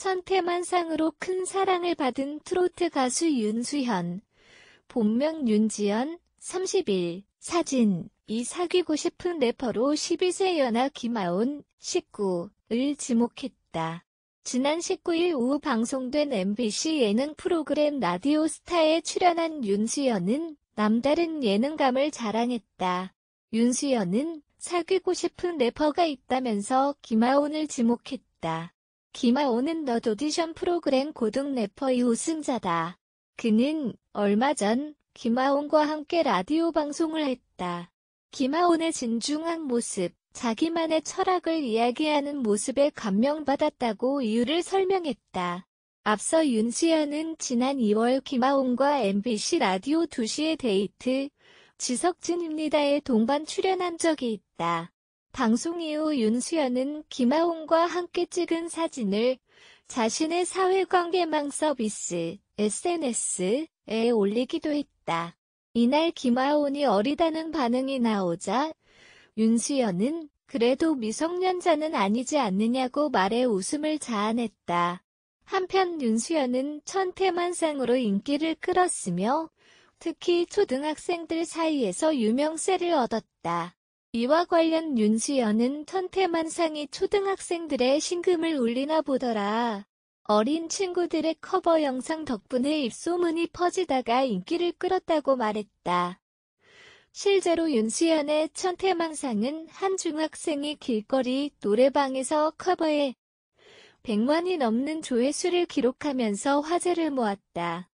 천태만상으로 큰 사랑을 받은 트로트 가수 윤수현, 본명 윤지연, 30일, 사진, 이 사귀고 싶은 래퍼로 12세 연하 김아온, 19을 지목했다. 지난 19일 오후 방송된 MBC 예능 프로그램 라디오 스타에 출연한 윤수연은 남다른 예능감을 자랑했다. 윤수연은 사귀고 싶은 래퍼가 있다면서 김아온을 지목했다. 김하오는 더 오디션 프로그램 고등 래퍼의 우승자다. 그는 얼마 전 김하온과 함께 라디오 방송을 했다. 김하온의 진중한 모습, 자기만의 철학을 이야기하는 모습에 감명받았다고 이유를 설명했다. 앞서 윤시연은 지난 2월 김하온과 MBC 라디오 2시의 데이트, 지석진입니다에 동반 출연한 적이 있다. 방송 이후 윤수연은 김하온과 함께 찍은 사진을 자신의 사회관계망 서비스 SNS에 올리기도 했다. 이날 김하온이 어리다는 반응이 나오자 윤수연은 그래도 미성년자는 아니지 않느냐고 말해 웃음을 자아냈다. 한편 윤수연은 천태만상으로 인기를 끌었으며 특히 초등학생들 사이에서 유명세를 얻었다. 이와 관련 윤수연은 천태만상이 초등학생들의 신금을 울리나 보더라. 어린 친구들의 커버 영상 덕분에 입소문이 퍼지다가 인기를 끌었다고 말했다. 실제로 윤수연의 천태만상은 한 중학생이 길거리 노래방에서 커버해 100만이 넘는 조회수를 기록하면서 화제를 모았다.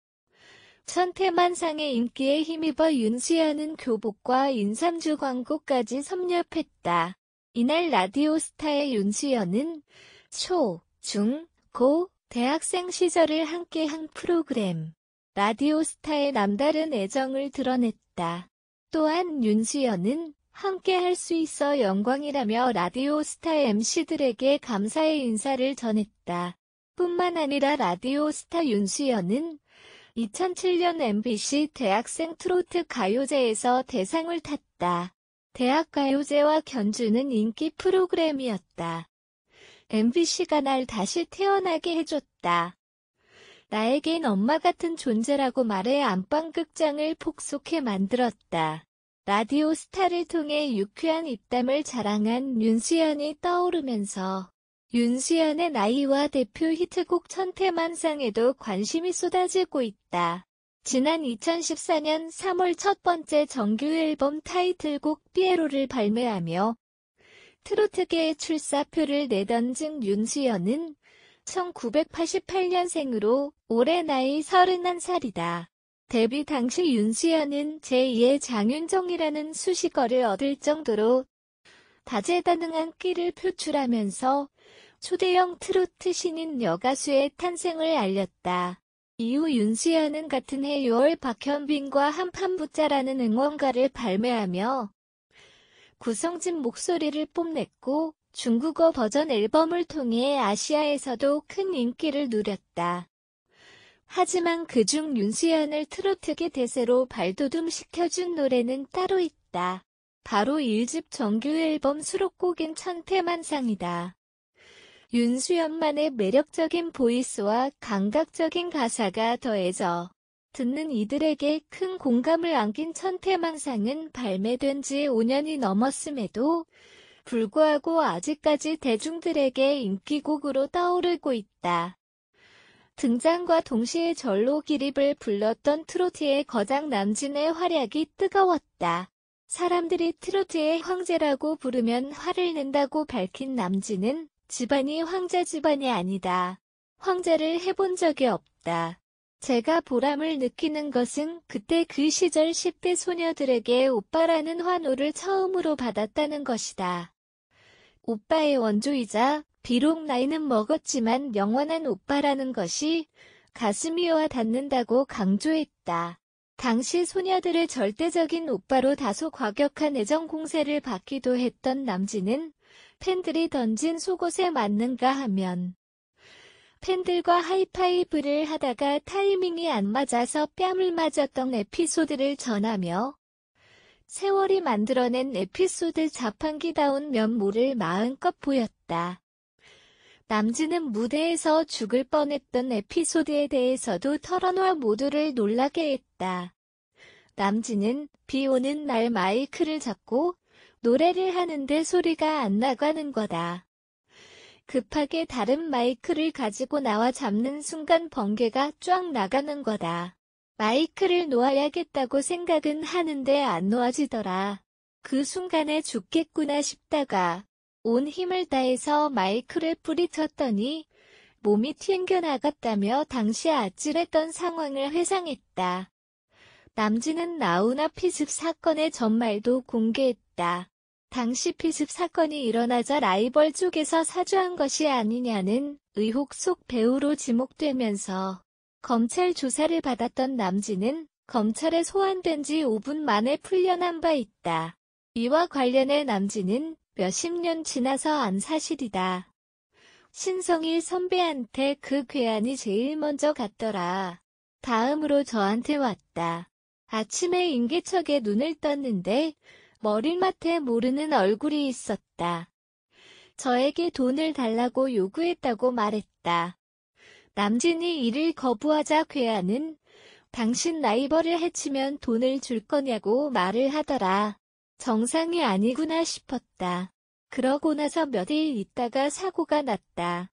천태만상의 인기에 힘입어 윤수연은 교복과 인삼주 광고까지 섭렵했다. 이날 라디오스타의 윤수연은 초, 중, 고, 대학생 시절을 함께한 프로그램 라디오스타의 남다른 애정을 드러냈다. 또한 윤수연은 함께할 수 있어 영광이라며 라디오스타 MC들에게 감사의 인사를 전했다. 뿐만 아니라 라디오스타 윤수연은 2007년 MBC 대학생 트로트 가요제에서 대상을 탔다. 대학 가요제와 견주는 인기 프로그램이었다. MBC가 날 다시 태어나게 해줬다. 나에겐 엄마 같은 존재라고 말해 안방극장을 폭속해 만들었다. 라디오 스타를 통해 유쾌한 입담을 자랑한 윤수연이 떠오르면서 윤수연의 나이와 대표 히트곡 천태만상에도 관심이 쏟아지고 있다. 지난 2014년 3월 첫 번째 정규 앨범 타이틀곡 피에로를 발매하며 트로트계의 출사표를 내던 중 윤수연은 1988년생으로 올해 나이 31살이다. 데뷔 당시 윤수연은 제2의 장윤정이라는 수식어를 얻을 정도로 다재다능한 끼를 표출하면서 초대형 트로트 신인 여가수의 탄생을 알렸다. 이후 윤수연은 같은 해 6월 박현빈과 한판부자라는 응원가를 발매하며 구성진 목소리를 뽐냈고 중국어 버전 앨범을 통해 아시아에서도 큰 인기를 누렸다. 하지만 그중 윤수연을 트로트계 대세로 발돋움시켜준 노래는 따로 있다. 바로 1집 정규 앨범 수록곡인 천태만상이다. 윤수연만의 매력적인 보이스와 감각적인 가사가 더해져 듣는 이들에게 큰 공감을 안긴 천태망상은 발매된 지 5년이 넘었음에도 불구하고 아직까지 대중들에게 인기곡으로 떠오르고 있다. 등장과 동시에 절로 기립을 불렀던 트로트의 거장 남진의 활약이 뜨거웠다. 사람들이 트로트의 황제라고 부르면 화를 낸다고 밝힌 남진은 집안이 황자 집안이 아니다. 황자를 해본 적이 없다. 제가 보람을 느끼는 것은 그때 그 시절 10대 소녀들에게 오빠라는 환호를 처음으로 받았다는 것이다. 오빠의 원조이자 비록 나이는 먹었지만 영원한 오빠라는 것이 가슴이 와 닿는다고 강조했다. 당시 소녀들의 절대적인 오빠로 다소 과격한 애정 공세를 받기도 했던 남진은 팬들이 던진 속옷에 맞는가 하면 팬들과 하이파이브를 하다가 타이밍이 안 맞아서 뺨을 맞았던 에피소드를 전하며 세월이 만들어낸 에피소드 자판기다운 면모를 마음껏 보였다. 남진은 무대에서 죽을 뻔했던 에피소드에 대해서도 털어놓아 모두를 놀라게 했다. 남진은 비 오는 날 마이크를 잡고 노래를 하는데 소리가 안 나가는 거다. 급하게 다른 마이크를 가지고 나와 잡는 순간 번개가 쫙 나가는 거다. 마이크를 놓아야겠다고 생각은 하는데 안 놓아지더라. 그 순간에 죽겠구나 싶다가 온 힘을 다해서 마이크를 뿌리쳤더니 몸이 튕겨나갔다며 당시 아찔했던 상황을 회상했다. 남진은 나훈아 피습 사건의 전말도 공개했다. 당시 피습 사건이 일어나자 라이벌 쪽에서 사주한 것이 아니냐는 의혹 속 배우로 지목되면서 검찰 조사를 받았던 남진은 검찰에 소환된 지 5분 만에 풀려난 바 있다. 이와 관련해 남진은 몇십 년 지나서 안 사실이다. 신성일 선배한테 그 괴한이 제일 먼저 갔더라. 다음으로 저한테 왔다. 아침에 인계척에 눈을 떴는데 머릿맡에 모르는 얼굴이 있었다. 저에게 돈을 달라고 요구했다고 말했다. 남진이 이를 거부하자 괴아는 당신 라이벌을 해치면 돈을 줄 거냐고 말을 하더라. 정상이 아니구나 싶었다. 그러고 나서 몇 일 있다가 사고가 났다.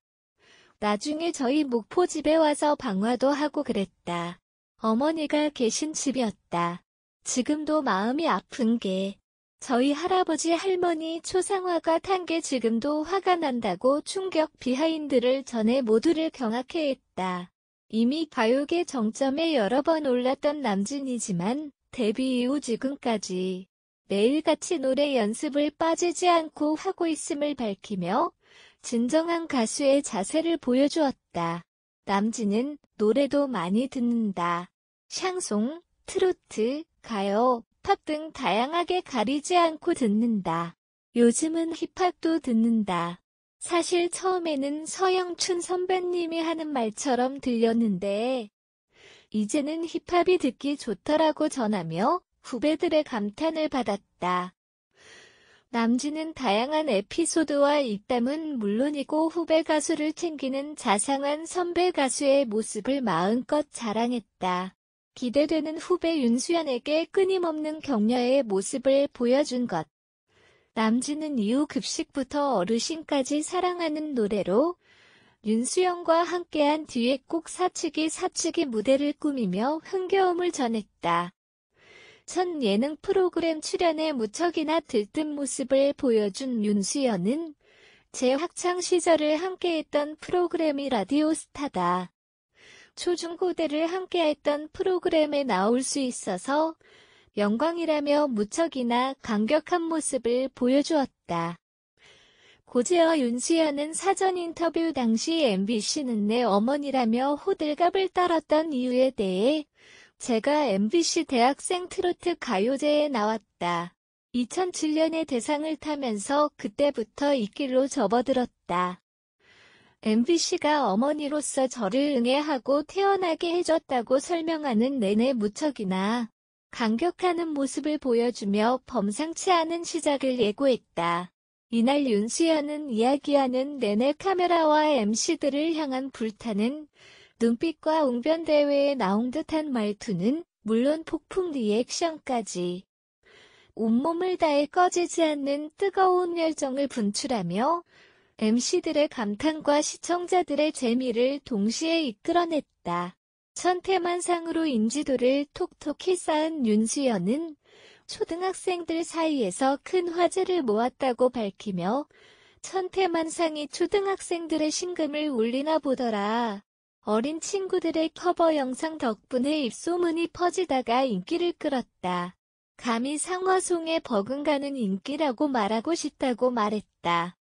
나중에 저희 목포 집에 와서 방화도 하고 그랬다. 어머니가 계신 집이었다. 지금도 마음이 아픈 게 저희 할아버지 할머니 초상화가 탄 게 지금도 화가 난다고 충격 비하인드를 전해 모두를 경악해 했다. 이미 가요계 정점에 여러 번 올랐던 남진이지만 데뷔 이후 지금까지 매일같이 노래 연습을 빠지지 않고 하고 있음을 밝히며 진정한 가수의 자세를 보여주었다. 남진은 노래도 많이 듣는다. 샹송, 트로트, 가요, 힙합 등 다양하게 가리지 않고 듣는다. 요즘은 힙합도 듣는다. 사실 처음에는 서영춘 선배님이 하는 말처럼 들렸는데 이제는 힙합이 듣기 좋더라고 전하며 후배들의 감탄을 받았다. 남진은 다양한 에피소드와 입담은 물론이고 후배 가수를 챙기는 자상한 선배 가수의 모습을 마음껏 자랑했다. 기대되는 후배 윤수연에게 끊임없는 격려의 모습을 보여준 것. 남진은 이후 급식부터 어르신까지 사랑하는 노래로 윤수연과 함께한 뒤에 꼭사측이사측이 무대를 꾸미며 흥겨움을 전했다. 첫 예능 프로그램 출연에 무척이나 들뜬 모습을 보여준 윤수연은 제 학창 시절을 함께했던 프로그램이 라디오 스타다. 초중고대를 함께했던 프로그램에 나올 수 있어서 영광이라며 무척이나 강격한 모습을 보여주었다. 고재와 윤수연은 사전 인터뷰 당시 MBC는 내 어머니라며 호들갑을 떨었던 이유에 대해 제가 MBC 대학생 트로트 가요제에 나왔다. 2007년에 대상을 타면서 그때부터 이길로 접어들었다. MBC가 어머니로서 저를 응애하고 태어나게 해줬다고 설명하는 내내 무척이나 강격하는 모습을 보여주며 범상치 않은 시작을 예고했다. 이날 윤수연은 이야기하는 내내 카메라와 MC들을 향한 불타는 눈빛과 웅변대회에 나온 듯한 말투는 물론 폭풍 리액션까지 온몸을 다해 꺼지지 않는 뜨거운 열정을 분출하며 MC들의 감탄과 시청자들의 재미를 동시에 이끌어냈다. 천태만상으로 인지도를 톡톡히 쌓은 윤수연은 초등학생들 사이에서 큰 화제를 모았다고 밝히며 천태만상이 초등학생들의 심금을 울리나 보더라. 어린 친구들의 커버 영상 덕분에 입소문이 퍼지다가 인기를 끌었다. 감히 상화송에 버금가는 인기라고 말하고 싶다고 말했다.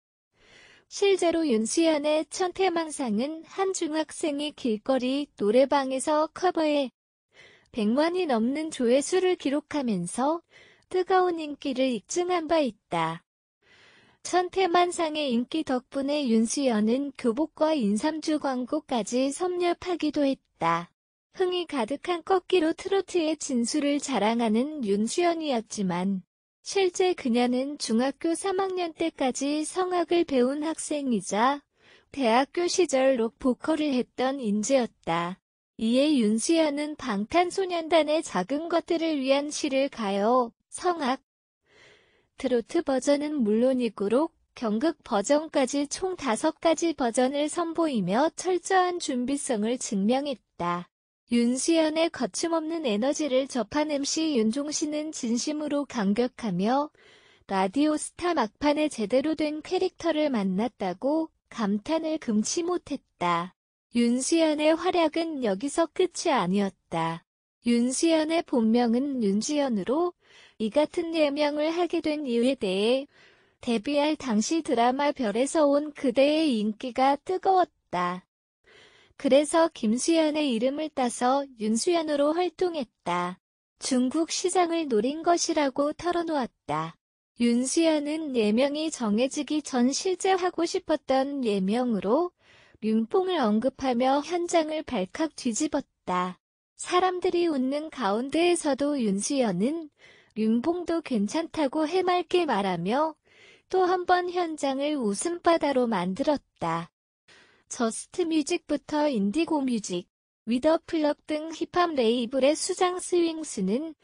실제로 윤수연의 천태망상은한 중학생이 길거리 노래방에서 커버해 100만이 넘는 조회수를 기록하면서 뜨거운 인기를 입증한 바 있다. 천태만상의 인기 덕분에 윤수연은 교복과 인삼주 광고까지 섭렵하기도 했다. 흥이 가득한 꺾기로 트로트의 진수를 자랑하는 윤수연이었지만 실제 그녀는 중학교 3학년 때까지 성악을 배운 학생이자 대학교 시절 록 보컬을 했던 인재였다. 이에 윤수연은 방탄소년단의 작은 것들을 위한 시를 가요, 성악, 트로트 버전은 물론이고 록, 경극 버전까지 총 5가지 버전을 선보이며 철저한 준비성을 증명했다. 윤수연의 거침없는 에너지를 접한 MC 윤종신은 진심으로 감격하며 라디오 스타 막판에 제대로 된 캐릭터를 만났다고 감탄을 금치 못했다. 윤수연의 활약은 여기서 끝이 아니었다. 윤수연의 본명은 윤지연으로 이 같은 예명을 하게 된 이유에 대해 데뷔할 당시 드라마 별에서 온 그대의 인기가 뜨거웠다. 그래서 김수현의 이름을 따서 윤수현으로 활동했다. 중국 시장을 노린 것이라고 털어놓았다. 윤수현은 예명이 정해지기 전 실제 하고 싶었던 예명으로 윤뽕을 언급하며 현장을 발칵 뒤집었다. 사람들이 웃는 가운데에서도 윤수현은 윤봉도 괜찮다고 해맑게 말하며 또 한 번 현장을 웃음바다로 만들었다. 저스트 뮤직부터 인디고 뮤직, 위더플럭 등 힙합 레이블의 수장 스윙스는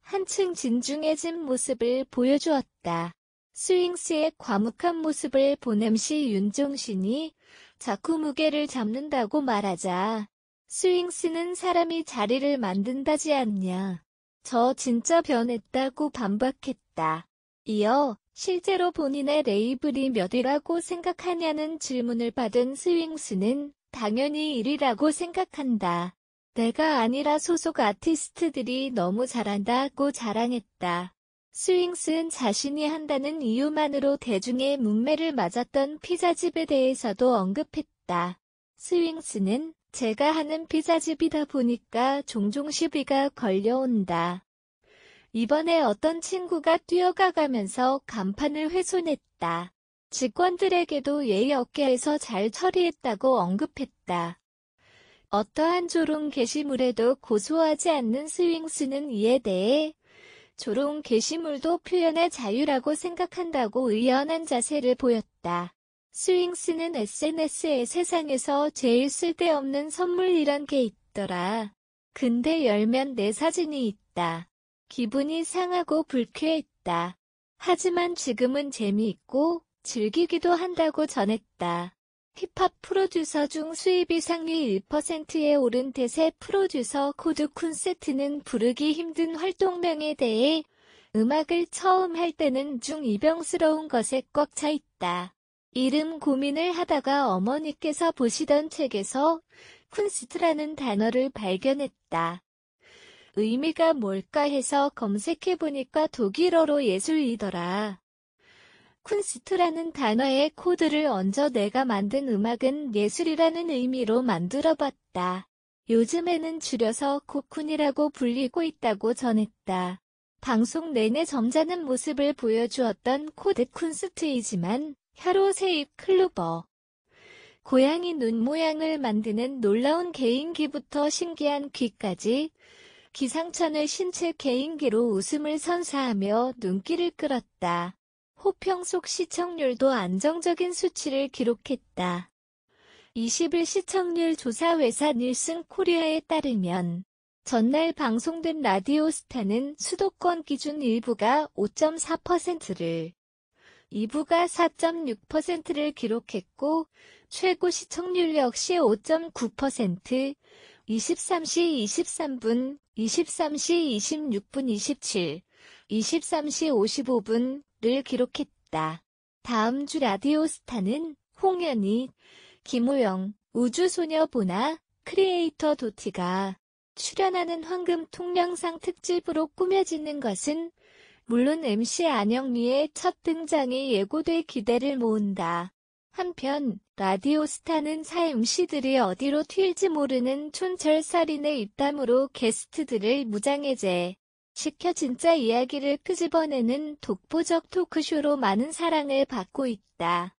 한층 진중해진 모습을 보여주었다. 스윙스의 과묵한 모습을 보냄 시 윤종신이 자꾸 무게를 잡는다고 말하자 스윙스는 사람이 자리를 만든다지 않냐. 저 진짜 변했다고 반박했다. 이어 실제로 본인의 레이블이 몇이라고 생각하냐는 질문을 받은 스윙스는 당연히 1위라고 생각한다. 내가 아니라 소속 아티스트들이 너무 잘한다고 자랑했다. 스윙스는 자신이 한다는 이유만으로 대중의 문매를 맞았던 피자집에 대해서도 언급했다. 스윙스는 제가 하는 피자집이다 보니까 종종 시비가 걸려온다. 이번에 어떤 친구가 뛰어가가면서 간판을 훼손했다. 직원들에게도 예의 없게 해서 잘 처리했다고 언급했다. 어떠한 조롱 게시물에도 고소하지 않는 스윙스는 이에 대해 조롱 게시물도 표현의 자유라고 생각한다고 의연한 자세를 보였다. 스윙스는 s n s 에 세상에서 제일 쓸데없는 선물이란 게 있더라. 근데 열면 내 사진이 있다. 기분이 상하고 불쾌했다. 하지만 지금은 재미있고 즐기기도 한다고 전했다. 힙합 프로듀서 중 수입이 상위 1%에 오른 대세 프로듀서 코드 콘세트는 부르기 힘든 활동명에 대해 음악을 처음 할 때는 중 이병스러운 것에 꽉 차 있다. 이름 고민을 하다가 어머니께서 보시던 책에서 쿤스트라는 단어를 발견했다. 의미가 뭘까 해서 검색해보니까 독일어로 예술이더라. 쿤스트라는 단어에 코드를 얹어 내가 만든 음악은 예술이라는 의미로 만들어봤다. 요즘에는 줄여서 코쿤이라고 불리고 있다고 전했다. 방송 내내 점잖은 모습을 보여주었던 코드 쿤스트이지만 혀로 세입 클루버. 고양이 눈 모양을 만드는 놀라운 개인기부터 신기한 귀까지 기상천의 신체 개인기로 웃음을 선사하며 눈길을 끌었다. 호평 속 시청률도 안정적인 수치를 기록했다. 20일 시청률 조사 회사 닐슨 코리아에 따르면 전날 방송된 라디오 스타는 수도권 기준 1부가 5.4%를, 2부가 4.6%를 기록했고, 최고 시청률 역시 5.9%, 23시 23분 23시 26분 27, 23시 55분을 기록했다. 다음 주 라디오 스타는 홍현이 김호영, 우주소녀 보나, 크리에이터 도티가 출연하는 황금 통영상 특집으로 꾸며지는 것은 물론 MC 안영미의 첫 등장이 예고돼 기대를 모은다. 한편 라디오스타는 사 음식들이 어디로 튈지 모르는 촌철살인의 입담으로 게스트들을 무장해제 시켜 진짜 이야기를 끄집어내는 독보적 토크쇼로 많은 사랑을 받고 있다.